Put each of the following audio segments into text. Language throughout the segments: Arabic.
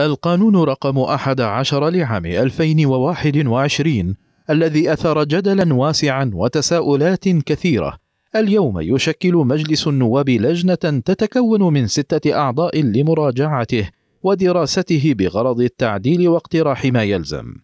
القانون رقم 11 لعام 2021 الذي أثار جدلا واسعا وتساؤلات كثيرة اليوم يشكل مجلس النواب لجنة تتكون من ستة أعضاء لمراجعته ودراسته بغرض التعديل واقتراح ما يلزم.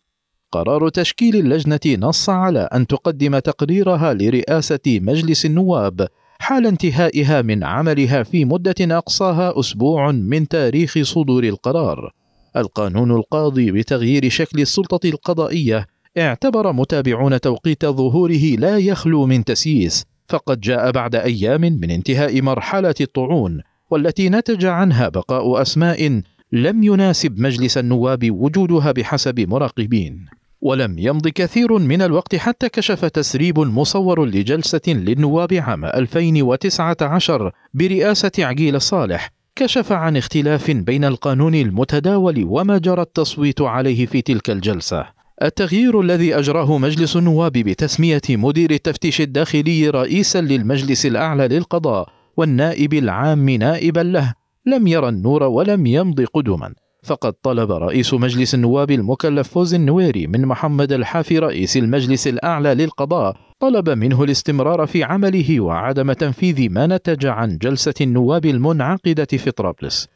قرار تشكيل اللجنة نص على أن تقدم تقريرها لرئاسة مجلس النواب حال انتهائها من عملها في مدة أقصاها أسبوع من تاريخ صدور القرار. القانون القاضي بتغيير شكل السلطة القضائية اعتبر متابعون توقيت ظهوره لا يخلو من تسييس فقد جاء بعد أيام من انتهاء مرحلة الطعون والتي نتج عنها بقاء أسماء لم يناسب مجلس النواب وجودها بحسب مراقبين ولم يمض كثير من الوقت حتى كشف تسريب مصور لجلسة للنواب عام 2019 برئاسة عقيل صالح كشف عن اختلاف بين القانون المتداول وما جرى التصويت عليه في تلك الجلسه التغيير الذي أجراه مجلس النواب بتسمية مدير التفتيش الداخلي رئيسا للمجلس الأعلى للقضاء والنائب العام نائبا له لم يرى النور ولم يمض قدما فقد طلب رئيس مجلس النواب المكلف فوز النويري من محمد الحافي رئيس المجلس الأعلى للقضاء طلب منه الاستمرار في عمله وعدم تنفيذ ما نتج عن جلسة النواب المنعقدة في طرابلس.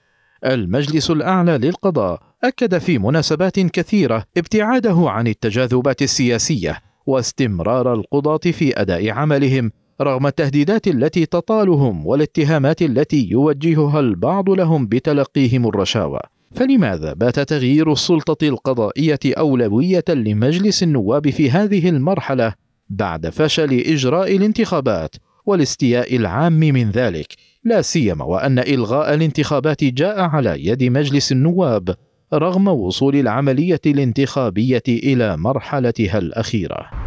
المجلس الأعلى للقضاء أكد في مناسبات كثيرة ابتعاده عن التجاذبات السياسية واستمرار القضاة في أداء عملهم رغم التهديدات التي تطالهم والاتهامات التي يوجهها البعض لهم بتلقيهم الرشاوى. فلماذا بات تغيير السلطة القضائية أولوية لمجلس النواب في هذه المرحلة بعد فشل إجراء الانتخابات والاستياء العام من ذلك لا سيما وأن إلغاء الانتخابات جاء على يد مجلس النواب رغم وصول العملية الانتخابية إلى مرحلتها الأخيرة